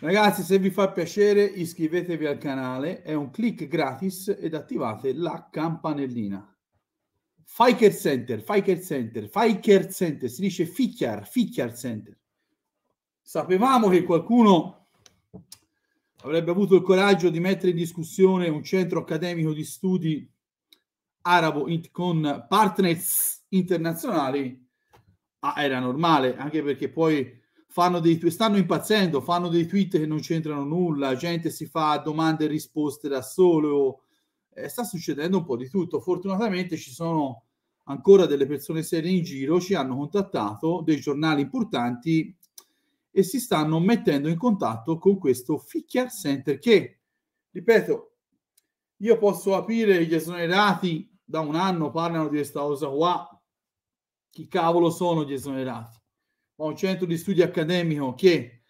Ragazzi, se vi fa piacere, iscrivetevi al canale, è un clic gratis ed attivate la campanellina. Fiker Center, Fiker Center, Fiker Center, si dice Ficchiar, Ficchiar Center. Sapevamo che qualcuno avrebbe avuto il coraggio di mettere in discussione un centro accademico di studi arabo con partners internazionali. Ah, era normale, anche perché poi fanno dei, stanno impazzendo, fanno dei tweet che non c'entrano nulla, gente si fa domande e risposte da solo, eh, sta succedendo un po' di tutto. Fortunatamente ci sono ancora delle persone serie in giro, ci hanno contattato dei giornali importanti e si stanno mettendo in contatto con questo Ficchiar Center che, ripeto, io posso aprire gli esonerati da un anno, parlano di questa cosa qua, chi cavolo sono gli esonerati? ho un centro di studio accademico che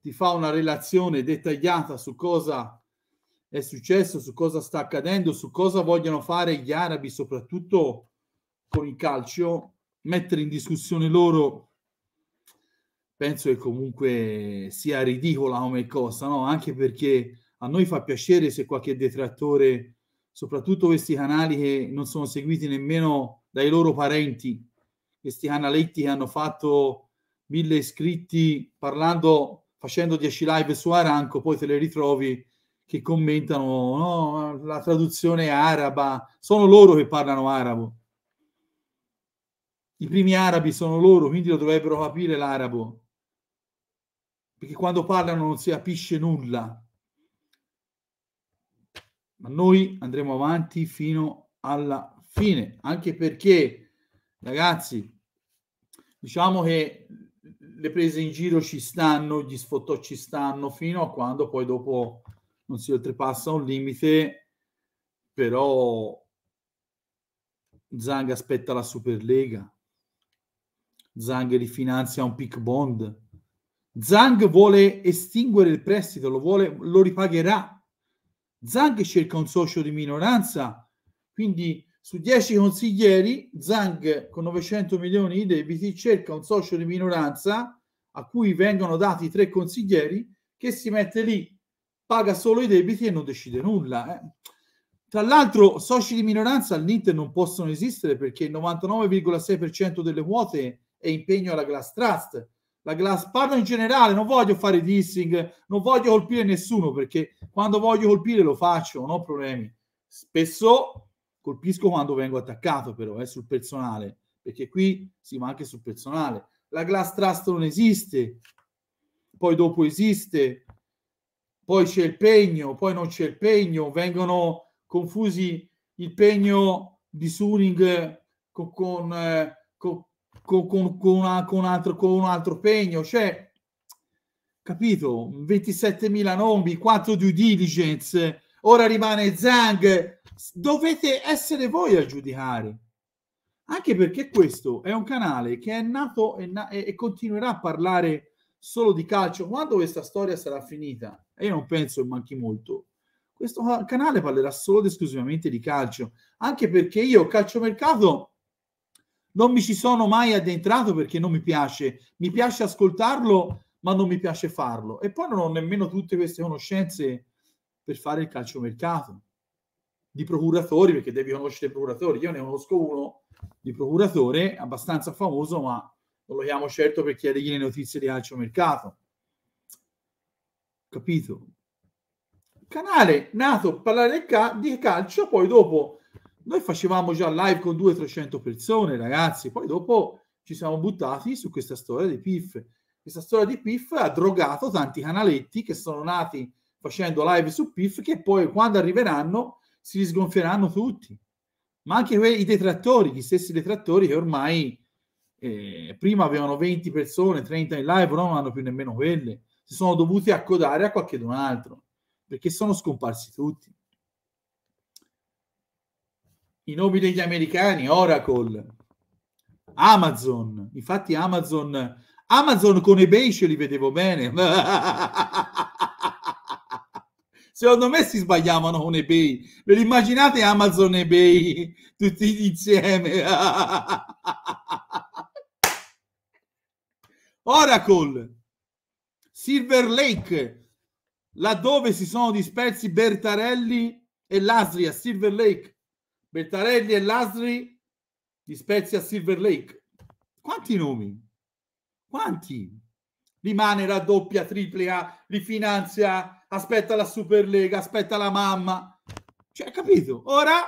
ti fa una relazione dettagliata su cosa è successo, su cosa sta accadendo, su cosa vogliono fare gli arabi, soprattutto con il calcio, mettere in discussione loro penso che comunque sia ridicola come cosa, no? anche perché a noi fa piacere se qualche detrattore, soprattutto questi canali che non sono seguiti nemmeno dai loro parenti, questi canaletti che hanno fatto mille iscritti parlando, facendo 10 live su Aranco, poi te le ritrovi che commentano no, la traduzione araba, sono loro che parlano arabo. I primi arabi sono loro, quindi lo dovrebbero capire l'arabo. Perché quando parlano non si capisce nulla. Ma noi andremo avanti fino alla fine, anche perché, ragazzi, diciamo che le prese in giro ci stanno, gli sfottò ci stanno, fino a quando poi dopo non si oltrepassa un limite, però Zang aspetta la Superlega, Zang rifinanzia un pick bond, Zang vuole estinguere il prestito, lo, vuole, lo ripagherà, Zang cerca un socio di minoranza, quindi su 10 consiglieri, Zang con 900 milioni di debiti cerca un socio di minoranza a cui vengono dati tre consiglieri che si mette lì, paga solo i debiti e non decide nulla. Eh. Tra l'altro, soci di minoranza all'Inter non possono esistere perché il 99,6% delle quote è impegno alla Glass Trust. La Glass parlo in generale, non voglio fare dissing, non voglio colpire nessuno perché quando voglio colpire lo faccio, non ho problemi. Spesso colpisco quando vengo attaccato però, eh, sul personale, perché qui si va anche sul personale. La glass trust non esiste, poi dopo esiste, poi c'è il pegno, poi non c'è il pegno, vengono confusi il pegno di Suring con, con, eh, con, con, una, con, altro, con un altro pegno, cioè, capito, 27.000 nomi, 4 due diligence, ora rimane Zang, dovete essere voi a giudicare. Anche perché questo è un canale che è nato e, na- e continuerà a parlare solo di calcio. Quando questa storia sarà finita, e io non penso che manchi molto, questo canale parlerà solo ed esclusivamente di calcio. Anche perché io calciomercato non mi ci sono mai addentrato perché non mi piace. Mi piace ascoltarlo, ma non mi piace farlo. E poi non ho nemmeno tutte queste conoscenze per fare il calciomercato di procuratori, perché devi conoscere i procuratori. Io ne conosco uno di procuratore abbastanza famoso, ma non lo chiamo certo per chiedergli le notizie di calcio mercato. Capito? Canale nato per parlare cal- di calcio, poi dopo noi facevamo già live con 200-300 persone, ragazzi, poi dopo ci siamo buttati su questa storia di PIF. Questa storia di PIF ha drogato tanti canaletti che sono nati facendo live su PIF che poi quando arriveranno si sgonfieranno tutti, ma anche i detrattori, gli stessi detrattori che ormai eh, prima avevano 20 persone, 30 in live, ora non hanno più nemmeno quelle, si sono dovuti accodare a qualcun altro perché sono scomparsi tutti. I nomi degli americani, Oracle, Amazon, infatti Amazon, Amazon con eBay ce li vedevo bene. Secondo me si sbagliavano con eBay. Ve li immaginate Amazon eBay tutti insieme? Oracle, Silver Lake, laddove si sono dispersi Bertarelli e Lasri a Silver Lake. Bertarelli e Lasri dispersi a Silver Lake. Quanti nomi? Quanti? rimane la doppia, triple A, rifinanzia, aspetta la Superlega, aspetta la mamma. Cioè, capito? Ora,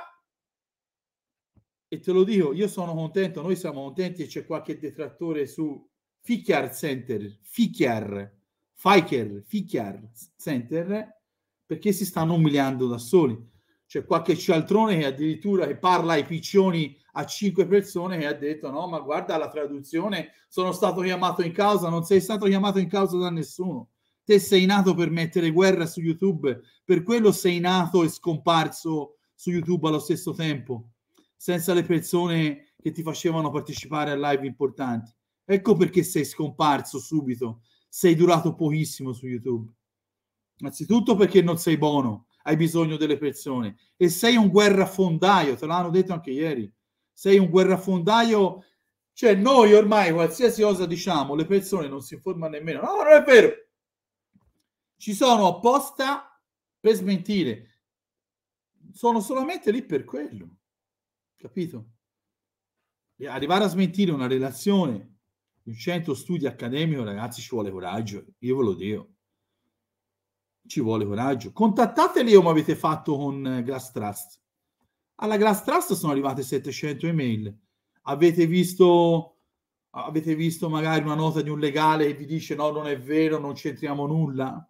e te lo dico, io sono contento, noi siamo contenti e c'è qualche detrattore su Fichiar Center, Fichiar, Fiker, Fichiar Center, perché si stanno umiliando da soli c'è qualche cialtrone che addirittura che parla ai piccioni a cinque persone e ha detto no ma guarda la traduzione sono stato chiamato in causa non sei stato chiamato in causa da nessuno te sei nato per mettere guerra su youtube per quello sei nato e scomparso su youtube allo stesso tempo senza le persone che ti facevano partecipare a live importanti ecco perché sei scomparso subito sei durato pochissimo su youtube innanzitutto perché non sei buono hai bisogno delle persone e sei un guerrafondaio, te l'hanno detto anche ieri, sei un guerrafondaio, cioè noi ormai qualsiasi cosa diciamo, le persone non si informano nemmeno, no, non è vero, ci sono apposta per smentire, sono solamente lì per quello, capito? E arrivare a smentire una relazione di un centro studio accademico, ragazzi, ci vuole coraggio, io ve lo dico ci vuole coraggio. Contattateli come avete fatto con eh, Glass Trust. Alla Glass Trust sono arrivate 700 email. Avete visto, avete visto magari una nota di un legale che vi dice no, non è vero, non c'entriamo nulla?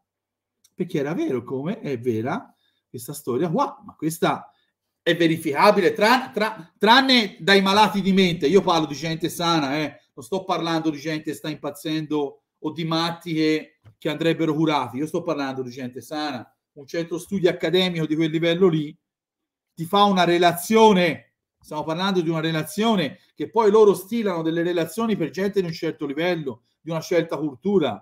Perché era vero come è vera questa storia qua, ma questa è verificabile tra, tra, tranne dai malati di mente. Io parlo di gente sana, eh. non sto parlando di gente che sta impazzendo o di matti che, che andrebbero curati. Io sto parlando di gente sana, un certo studio accademico di quel livello lì ti fa una relazione, stiamo parlando di una relazione che poi loro stilano delle relazioni per gente di un certo livello, di una certa cultura.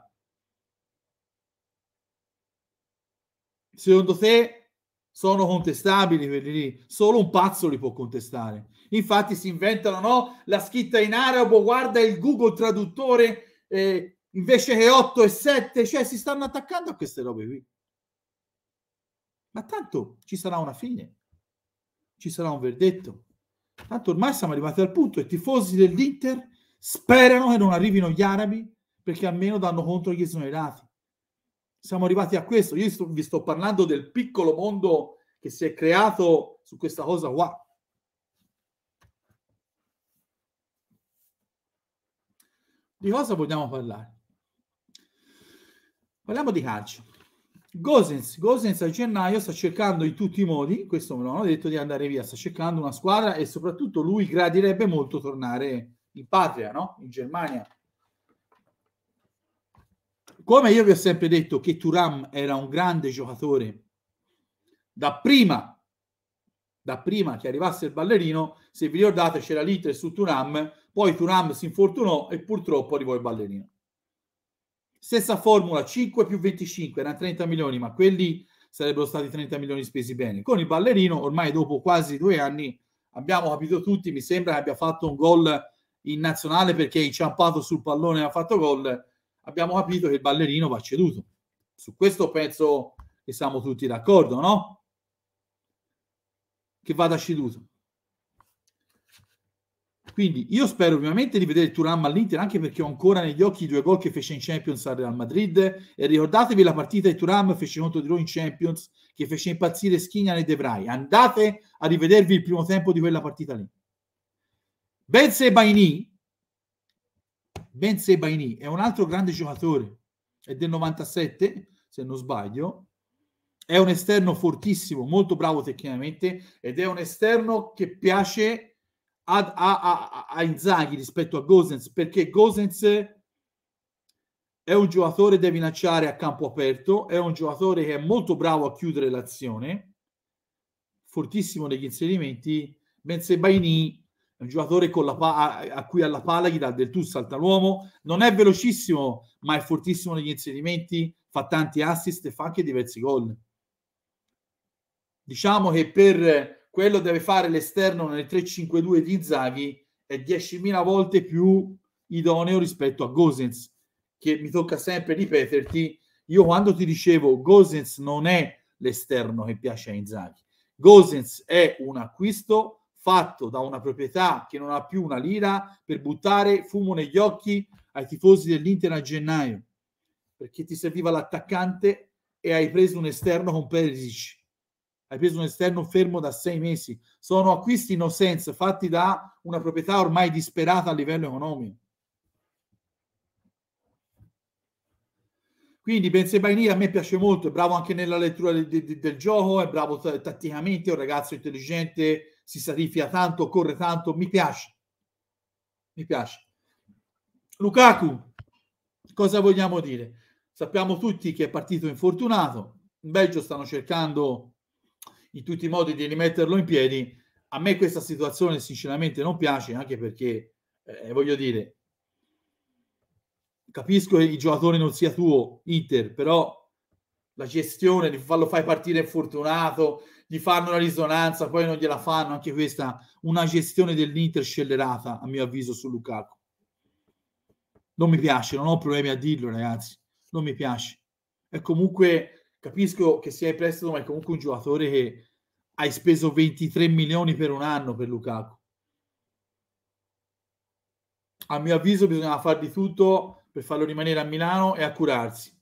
Secondo te sono contestabili quelli lì? Solo un pazzo li può contestare. Infatti si inventano no, la scritta in arabo, guarda il Google traduttore, eh, invece che 8 e 7, cioè si stanno attaccando a queste robe qui. Ma tanto ci sarà una fine, ci sarà un verdetto. Tanto ormai siamo arrivati al punto, e i tifosi dell'Inter sperano che non arrivino gli arabi perché almeno danno contro gli esonerati. Siamo arrivati a questo, io sto, vi sto parlando del piccolo mondo che si è creato su questa cosa qua. Di cosa vogliamo parlare? Parliamo di calcio. Gosens, Gosens a gennaio sta cercando in tutti i modi, questo me lo hanno detto, di andare via, sta cercando una squadra e soprattutto lui gradirebbe molto tornare in patria, no? In Germania. Come io vi ho sempre detto che Turam era un grande giocatore, da prima, da prima che arrivasse il ballerino, se vi ricordate c'era l'Inter su Turam, poi Turam si infortunò e purtroppo arrivò il ballerino. Stessa formula, 5 più 25, erano 30 milioni, ma quelli sarebbero stati 30 milioni spesi bene. Con il ballerino, ormai dopo quasi due anni, abbiamo capito tutti, mi sembra che abbia fatto un gol in nazionale perché è inciampato sul pallone e ha fatto gol, abbiamo capito che il ballerino va ceduto. Su questo penso che siamo tutti d'accordo, no? Che vada ceduto. Quindi io spero ovviamente di vedere Turam all'Inter anche perché ho ancora negli occhi i due gol che fece in Champions al Real Madrid e ricordatevi la partita di Turam fece contro di noi in Champions che fece impazzire Schignano e De Vrij. Andate a rivedervi il primo tempo di quella partita lì. Benze Baini Benze Baini è un altro grande giocatore, è del 97 se non sbaglio, è un esterno fortissimo, molto bravo tecnicamente ed è un esterno che piace a, a, a Inzaghi rispetto a Gosens perché Gosens è un giocatore da minacciare a campo aperto, è un giocatore che è molto bravo a chiudere l'azione, fortissimo negli inserimenti, mentre Baini è un giocatore con la pa- a cui alla palla gli dà del tu, salta l'uomo, non è velocissimo, ma è fortissimo negli inserimenti, fa tanti assist e fa anche diversi gol. Diciamo che per quello deve fare l'esterno nel 3-5-2 di Inzaghi è 10.000 volte più idoneo rispetto a Gosens che mi tocca sempre ripeterti io quando ti dicevo Gosens non è l'esterno che piace a Inzaghi Gosens è un acquisto fatto da una proprietà che non ha più una lira per buttare fumo negli occhi ai tifosi dell'Inter a gennaio perché ti serviva l'attaccante e hai preso un esterno con Perisic hai preso un esterno fermo da sei mesi. Sono acquisti no sense fatti da una proprietà ormai disperata a livello economico. Quindi Bensebaini a me piace molto, è bravo anche nella lettura de, de, del gioco, è bravo tatticamente, è un ragazzo intelligente, si sacrifica tanto, corre tanto, mi piace. Mi piace. Lukaku, cosa vogliamo dire? Sappiamo tutti che è partito infortunato, in Belgio stanno cercando di tutti i modi di rimetterlo in piedi. A me questa situazione sinceramente non piace, anche perché, eh, eh voglio dire, capisco che il giocatore non sia tuo, Inter, però la gestione di farlo fai partire fortunato, di fanno una risonanza, poi non gliela fanno, anche questa una gestione dell'Inter scellerata, a mio avviso, su Lukaku. Non mi piace, non ho problemi a dirlo, ragazzi, non mi piace. È comunque capisco che sia in prestito, ma è comunque un giocatore che hai speso 23 milioni per un anno per Lukaku. A mio avviso bisognava far di tutto per farlo rimanere a Milano e accurarsi. curarsi.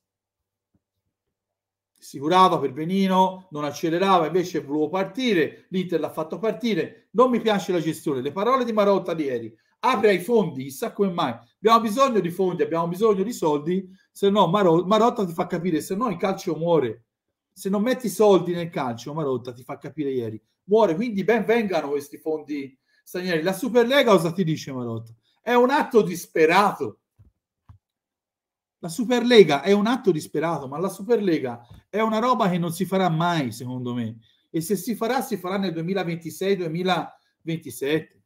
Si curava per Benino, non accelerava, invece volevo partire, l'Inter l'ha fatto partire. Non mi piace la gestione. Le parole di Marotta di ieri, apre ai fondi, chissà come mai. Abbiamo bisogno di fondi, abbiamo bisogno di soldi, se no Marotta ti fa capire, se no il calcio muore. Se non metti soldi nel calcio, Marotta ti fa capire ieri, muore. Quindi ben vengano questi fondi stranieri. La Superlega cosa ti dice Marotta? È un atto disperato. La Superlega è un atto disperato, ma la Superlega è una roba che non si farà mai, secondo me. E se si farà, si farà nel 2026-2027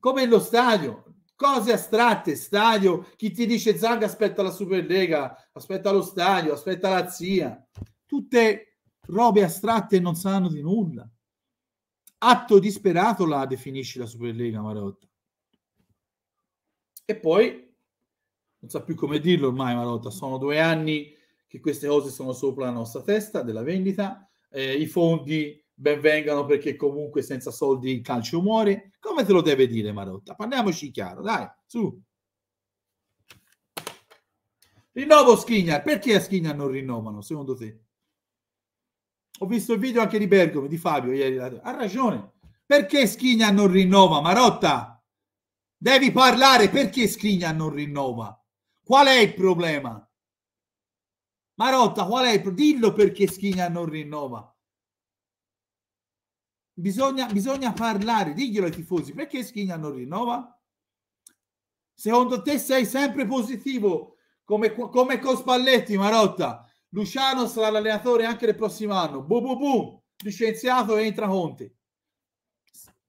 come lo stadio, cose astratte, stadio, chi ti dice Zang aspetta la Superlega, aspetta lo stadio, aspetta la zia, tutte robe astratte e non sanno di nulla. Atto disperato la definisci la Superlega Marotta. E poi, non sa so più come dirlo ormai Marotta, sono due anni che queste cose sono sopra la nostra testa della vendita, eh, i fondi benvengano perché comunque senza soldi il calcio muore. Come te lo deve dire Marotta? Parliamoci chiaro, dai, su. Rinnovo Schigna, perché a Schigna non rinnovano secondo te? Ho visto il video anche di Bergomi, di Fabio ieri, ha ragione. Perché Schigna non rinnova Marotta? Devi parlare perché Schigna non rinnova. Qual è il problema? Marotta, qual è il problema? Dillo perché Schigna non rinnova Bisogna, bisogna parlare, diglielo ai tifosi, perché Schigna non rinnova? Secondo te sei sempre positivo come, come con Spalletti, Marotta? Luciano sarà l'allenatore anche del prossimo anno. Bu bu bu, licenziato entra Conte.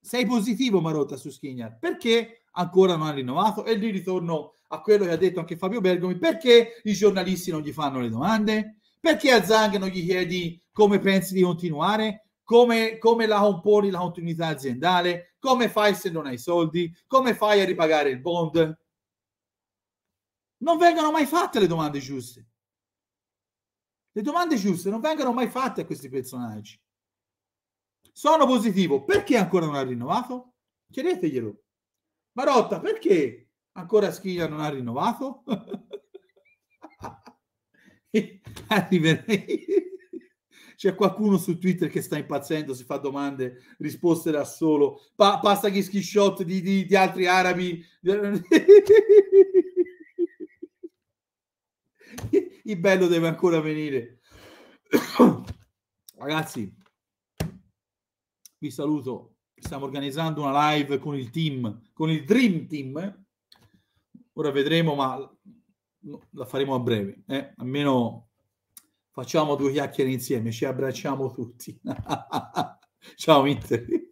Sei positivo Marotta su Skriniar perché ancora non ha rinnovato e lì ritorno a quello che ha detto anche Fabio Bergomi, perché i giornalisti non gli fanno le domande? Perché a Zang non gli chiedi come pensi di continuare? come, come la componi la continuità aziendale, come fai se non hai soldi, come fai a ripagare il bond. Non vengono mai fatte le domande giuste. Le domande giuste non vengono mai fatte a questi personaggi. Sono positivo, perché ancora non ha rinnovato? Chiedeteglielo. Marotta, perché ancora Schiglia non ha rinnovato? Arriverei c'è qualcuno su Twitter che sta impazzendo, si fa domande, risposte da solo, pa- passa gli schishot di, di, di altri arabi. Il bello deve ancora venire. Ragazzi, vi saluto. Stiamo organizzando una live con il team, con il Dream Team. Ora vedremo, ma la faremo a breve, eh? almeno facciamo due chiacchiere insieme, ci abbracciamo tutti. Ciao Inter.